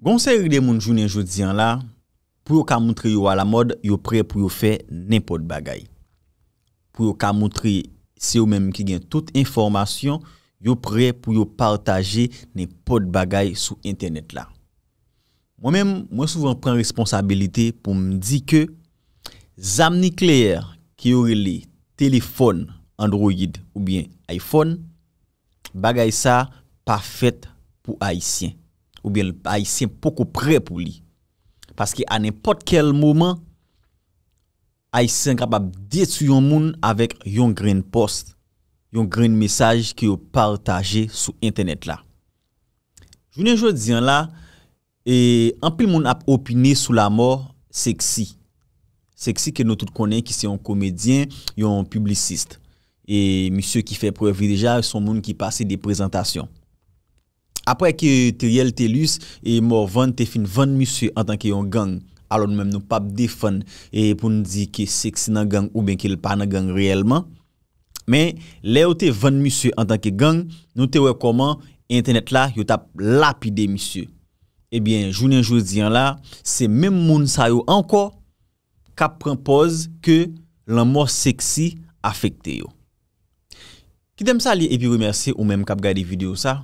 Gon se ride moun jounen joudiyan la, pou yo ka moutre yo wala mod, yo pre pou yo fe nenpo de bagay. Pou yo ka moutre se yo menm ki gen tout informasyon, yo pre pou yo partaje nenpo de bagay sou internet la. Mwen menm, mwen souven pren responsabilite pou mdi ke, zam ni kleyer ki yo rele telefon Android ou bien iPhone, bagay sa pafet pou aisyen. Ou byen a y se mpoko pre pou li Paske an epot kel mouman A y se mkrabab Dye sou yon moun Awek yon gren post Yon gren mesaj ki yo partaje Sou internet la Jounen jwè diyan la E anpil moun ap opine sou la mor Seksi Seksi ke nou tout konen ki se yon komedien Yon publiciste E misye ki fe previ deja Son moun ki pase de prezentasyon apre ke te yel te lus, e mor 20, te fin 20 misye an tanke yon gang, alon mèm nou pap defan, e pou nou di ke seksi nan gang, ou ben ke l pa nan gang reyelman, men, le ou te 20 misye an tanke gang, nou te wekoman, internet la, yo tap lapide misye. Ebyen, jounen joun diyan la, se mèm moun sa yo anko, kap prempoz ke lan mor seksi afekte yo. Ki dem sa li, epi remersi ou mèm kap gade video sa,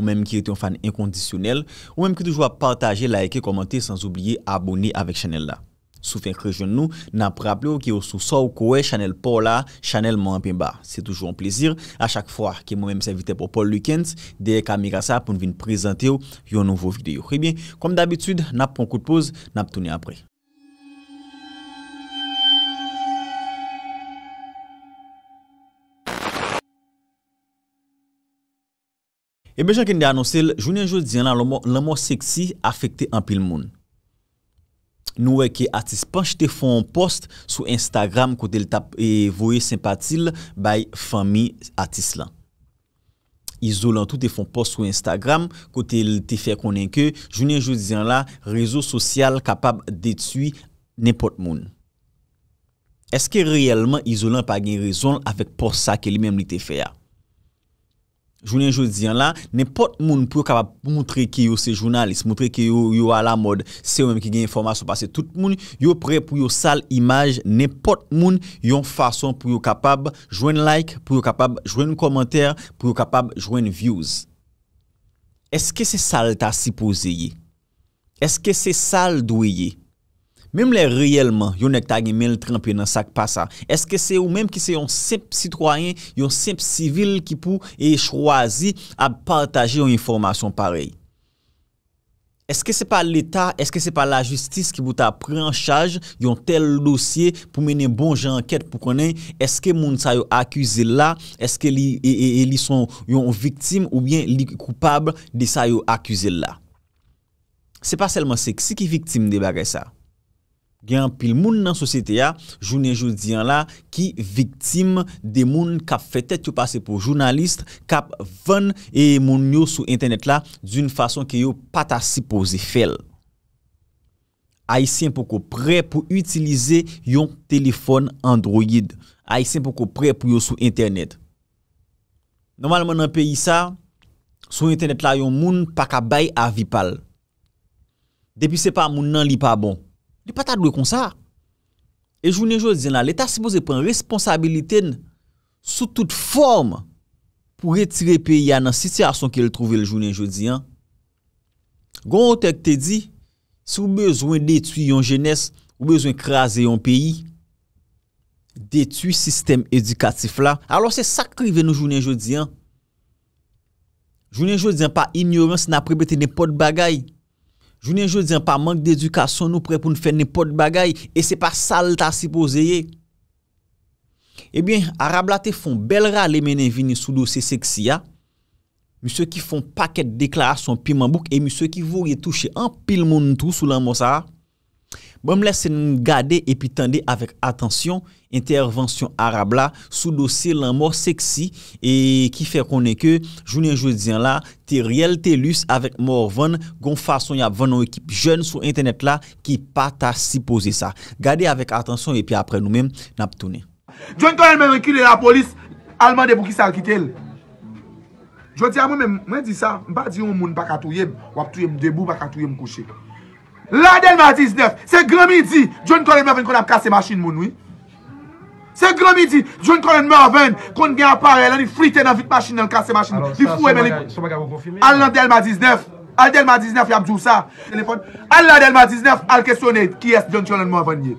Ou menm ki rite yon fan inkondisyonel. Ou menm ki toujwa partaje, like e komante sans oubliye abone avèk chanel la. Sou fèk rejoun nou, nan prè aple ou ki yo sou sou kowe chanel Paul la, chanel moun apen ba. Se toujwa yon plezir. A chak fwa ki moun menm se evite pou Paul Lukens deye kamigasa pou nou vin prezante ou yon nouvo videyo. Kribye, eh kom d'abitud nan pon kout pose, nan ptouni apre. E bejan gen de anonsel, jounen jou diyan la lomo seksi afekte anpil moun. Nou wey ke atis panj te fon post sou Instagram kote l tap e voye sempatil bay fami atis lan. Izo lan tout te fon post sou Instagram kote l te fè konenke, jounen jou diyan la rezo sosyal kapab detui nepot moun. Eske reyelman izolan pa gen rezon avèk pos sa ke li menm li te fè ya? Jounen joudiyan la, nepot moun pou yo kapab moutre ki yo se jounalist, moutre ki yo yo a la mod, se yo menm ki gen informasyon pase. Tout moun yo pre pou yo sal imaj, nepot moun yon fason pou yo kapab jwen like, pou yo kapab jwen kommenter, pou yo kapab jwen views. Eske se sal ta sipoze ye? Eske se sal dweye? Mem le reyelman yon ek ta gen men l trempe nan sak pa sa? Eske se ou mem ki se yon sep sitroyen, yon sep sivil ki pou e chwazi ap partaje yon informasyon parey? Eske se pa l'Etat, eske se pa la justis ki pou ta pre an chaj yon tel dosye pou mene bon jan anket pou konen? Eske moun sa yo akuse la? Eske li e, e, e, son yon viktim ou bien li koupable de sa yo akuse la? Se pa selman se, ksi ki viktim de bagay sa? Gyan pil moun nan sosyete ya, jounen joun diyan la, ki viktim de moun kap fetet yo pase pou jounalist, kap ven e moun yo sou internet la, d'youn fason ki yo pata sipo ze fel. Aisyen pou ko pre pou utilize yon telefon Android. Aisyen pou ko pre pou yo sou internet. Nomalman nan peyi sa, sou internet la yon moun pa ka bay avipal. Depi se pa moun nan li pa bon. Nè pata dwe kon sa. E jounen joudian la, l'Etat se pose pren responsabiliten sou tout form pou retire peyi anan siti arson ke l'jounen joudian. Gon ou tek te di, sou bezwen detui yon jenes, ou bezwen kreaze yon peyi, detui sistem edikatif la, alo se sakri ven nou jounen joudian. Jounen joudian pa ignorans na pribeten ne pot bagay. Jounen je diyan pa mank de edukasyon nou pre pou nou fè nipot bagay e se pa salta si pou zeyye. Ebyen, arablate fon belra le menen vini sou dosye seksi ya, misyo ki fon paket deklarasyon pi mambouk e misyo ki vourye touche an pil moun noutrou sou lan mousa ya. Bon m lese n gade epi tende avèk atensyon, intervansyon arab la, sou dosye lan mor seksi, e ki fè konen ke jounen jounen diyan la, te riel te lus avèk mor ven, goun fason ya ven nou ekip joun sou internet la ki pata si pose sa gade avèk atensyon epi apre nou men nap tounen Jounen tonen men rekine la polis, alman debou ki sa akitel Jounen diyan men mwen di sa, mba diyon moun baka touyeb wap touyeb debou, baka touyeb kouche La del ma 19, se gromi di, John Colin Morvan kon ap kase masin moun, oui? Se gromi di, John Colin Morvan kon gen apare, el an ifriten an vit masin, an kase masin moun. Al la del ma 19, al del ma 19, yab dousa, al la del ma 19, al kesone, ki es John Colin Morvan yi?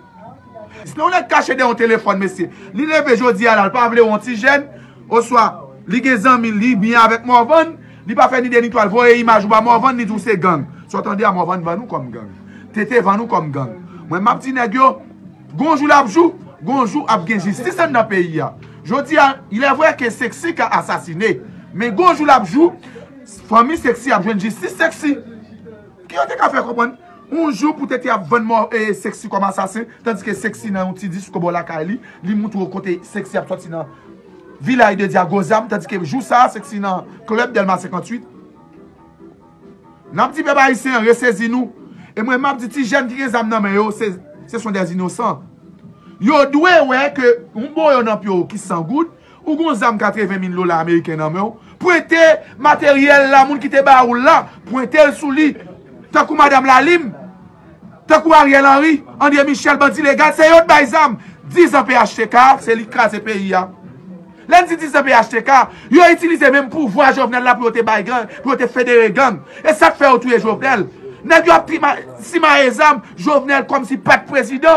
Se nou lè kache de yon telefon, mesye, li lè pe jodi alal, pa vle yon tijen, oswa, li ge zanmi li, li biye avèk Morvan, li pa fè ni deni to alvoye imajou, ba Morvan ni dousè gang, sou atan de a Morvan van ou kom gang? Tete van nou kom gang Mwen map di negyo Gonjou la apjou Gonjou ap genjistis an nan peyi ya Jodi ya Ilè vwe ke seksi ka asasine Men gonjou la apjou Fami seksi apjou Genjistis seksi Kyo te ka fe kompon Unjou pou tete ap ven mou E seksi kom asasin Tandike seksi nan outi di Sukobo laka li Li moutou kote seksi ap soti nan Vila yi de di a gozam Tandike jou sa seksi nan Klop Delma 58 Namp di beba isen Resesi nou E mwen map di ti jen gire zam nanme yo, se son de as inosant. Yo dwe we ke mbo yo nanp yo ki san gout, ou goun zam katre 20 min lola Ameriken nanme yo, pwente materyel la moun ki te ba ou la, pwente el sou li, takou Madame Lalim, takou Ariel Henry, André Michel, Bandi Légat, se yot bay zam. 10 ampere achete kar, se lik kaze peyi ya. Len di 10 ampere achete kar, yo itilize menm pou vwa jovnen la pou yote bay gan, pou yote federe gan, e sa te fè ou touye jop del. Nan yo ap tri ma ezam, jow venel kom si pat prezido.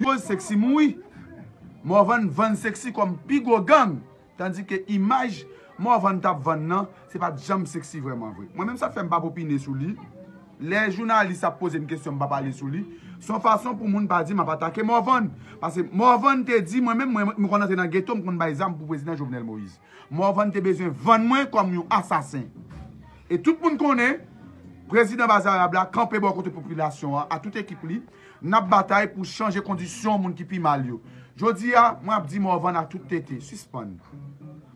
Yon seksi moui, mou avan ven seksi kom pigo gang, tandi ke imaj, mou avan tap ven nan, se pa jam seksi vreman. Mwen menm sa fe mba popine sou li, le jounalisa pose mke syon mba pale sou li, son fason pou moun pa di mba patake mou avan. Pase mou avan te di, mwen menm mwen konante nan ghetto mkon ba ezam pou vezina jow venel mou izi. Mou avan te bezwen ven mwen kom yon asasin. Et tout moun konen, Prezident Basar Abla, kampe bo kote populasyon a, a tout ekip li, nap batay pou chanje kondisyon moun ki pi mal yo. Jodi a, mwen ap di mou avan a tout tete, suspon.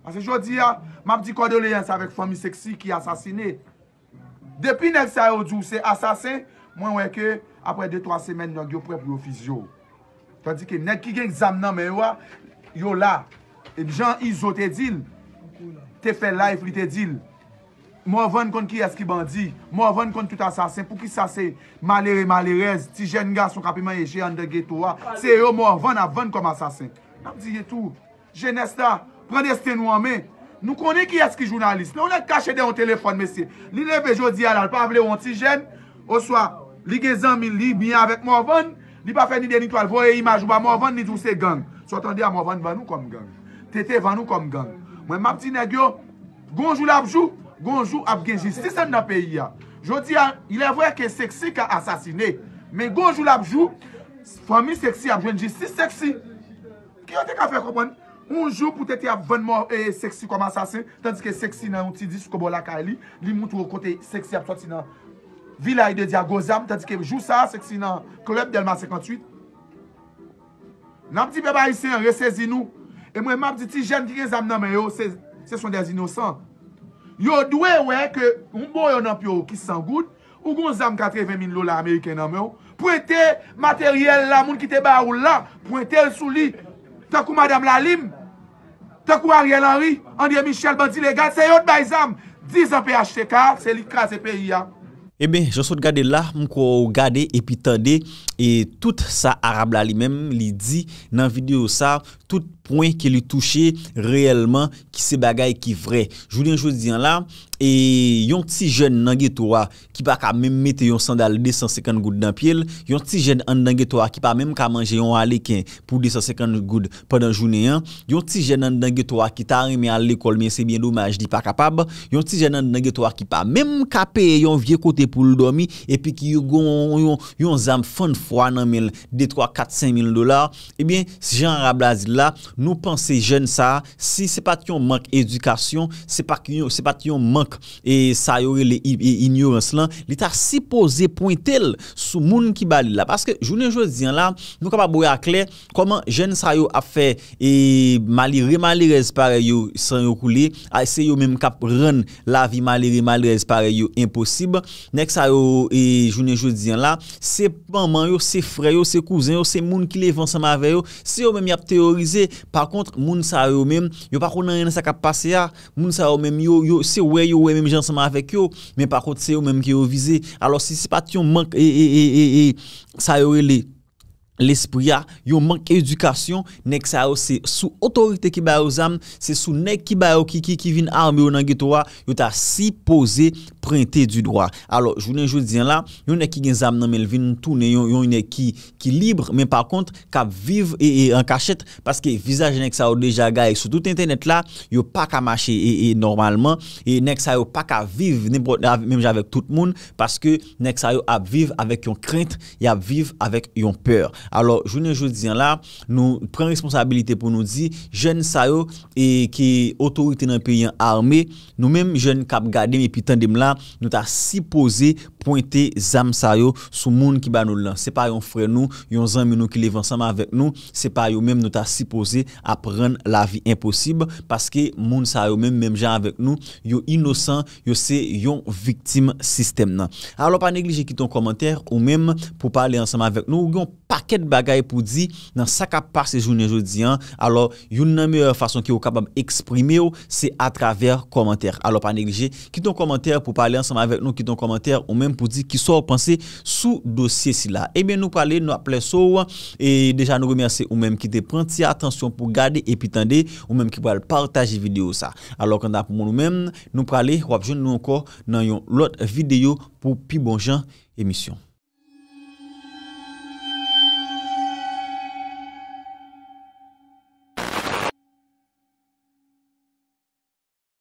Ase jodi a, mwen ap di kode le yans avek fami seksi ki asasine. Depi nek sa yo djou se asase, mwen weke apre 2-3 semen yo gyo prep yo fizyo. Tadi ke nek ki genk zam nan me yo a, yo la, jen izo te dil, te fe la e frite dil. Morvan kon ki eski bandi, morvan kon tout asasen, pou ki sase malere malerez, ti jen nga son kapi man yeje an de ge towa, se yo morvan apvan kon asasen. Tam diye tou, jenesta, prende este nou anmen, nou konen ki eski jounalist, nou le kache de yon telefon, mesye. Li le pejo diya la, l pa avle yon ti jen, oswa, li gezan mi li, mi anvek morvan, li pa fe ni deni to alvoye imajou, ba morvan ni douse gang. Sotan diya morvan vanou kom gang. Tete vanou kom gang. Mwen mapdi negyo, gonjou labjou, Gonjou ap genjistis an nan peyi ya. Jodi ya, ilè vwe ke seksi ka asasine. Men gonjou la ap jou, fami seksi ap jwenjistis seksi. Kyo te ka fe kompon? Unjou pwote te ap venman e eh, seksi kwa man asasin, tandi ke seksi nan yon ti dis kwa bolakay li, li mwoutro kote seksi ap soti nan vilay de diya gozam, tandi ke jou sa seksi nan klop delman 58. Nan pdi beba isen, resezi nou. E mwen map di ti jen gres am nan me yo, se son de zino san. Yo dwe wè ke mbo yo nan pyo ki sangoud, ou goun zam katre ve min lola Ameriken nan mè ou, pwete materyèl la moun ki te ba ou la, pwete sou li, takou Madame Lalim, takou Ariel Henry, Andier Michel, bandi le gade, se yot bay zam, dizan pe achete ka, se li kaze pe iya. Ebe, josot gade la, mkwo gade epi tade, e tout sa arable li men, li di nan video sa, tout, Pwen ke li touche reelman ki se bagay ki vre. Jounen jounen diyan la, e yon ti jen nan ge towa, ki pa ka menm mette yon sandal 250 goud dan piel, yon ti jen nan ge towa ki pa menm ka manje yon aleken pou 250 goud padan jounen yon, yon ti jen nan ge towa ki ta reme al lekol men, se bien do manj di pa kapab, yon ti jen nan ge towa ki pa menm kape yon vie kote pou l do mi, e pi ki yon zanm foun fwa nan men, 2, 3, 4, 5 mil dolar, e ben si jen nan ge towa ki pa, Nou panse jen sa, si se pat yon mank edukasyon, se pat yon mank e sayo e ignorance lan, li ta si pose pointel sou moun ki bali la. Paske, jounen joun diyan la, nou ka pa boya akle, koman jen sayo a fe e mali re mali rez pare yo san yo kule, a ese yo menm kap ren la vi mali re mali rez pare yo imposib, nek sayo e jounen joun diyan la, se panman yo, se fre yo, se kouzen yo, se moun ki le vansan mave yo, se yo menm yap teorize yo, Par kont, moun sa yo menm, yo par kont nan yon sa kap pase ya, moun sa yo menm, se yo wey yo wey menm jansman avek yo, men par kont se yo menm ki yo vize, alo se se pat yon mank ee ee ee ee sa yo eley. L'espri a, yo mank edukasyon, nek sa yo se sou otorite ki bayo zam, se sou nek ki bayo ki ki ki vin arme yo nan getoa, yo ta si pose prente du doa. Alo, jounen joun diyan la, yo nek ki gen zam nan melvin tout, yo nek ki ki libre, men par kont, kap viv e enkachet, paske vizaj nek sa yo deja gaye sou tout internet la, yo pa ka mache e normalman, e nek sa yo pa ka viv, nem javek tout moun, paske nek sa yo ap viv avèk yon krent, yon ap viv avèk yon pèr. Alors, jounen joun diyan la, nou pren responsabilite pou nou di, jen sa yo, e ki otorite nan peyen arme, nou menm jen kap gade, epi tande mla, nou ta si pose pou nou diyan. Pwente zanm sa yo sou moun ki ba nou lan. Se pa yon fre nou, yon zanm nou ki lev ansama avèk nou. Se pa yon mèm nou ta sipose apren la vi imposib. Paske moun sa yo mèm, mèm jan avèk nou. Yon inosan, yon se yon viktim sistem nan. Alo pa neglije kiton komantèr ou mèm pou pale ansama avèk nou. Yon paket bagay pou di nan sakap pa se jounen joudi an. Alo yon nan mèm fason ki yo kabab eksprime yo, se atraver komantèr. Alo pa neglije kiton komantèr pou pale ansama avèk nou. Kiton komantèr ou mèm. pou di ki sa ou panse sou dosye si la. Ebyen eh nou pale nou aple sou e deja nou remerse ou menm ki te pranti atensyon pou gade epi tende ou menm ki pale partaj videyo sa. Alo kanda pou moun ou menm, nou pale wap joun nou ankor nan yon lot videyo pou pi bonjan emisyon.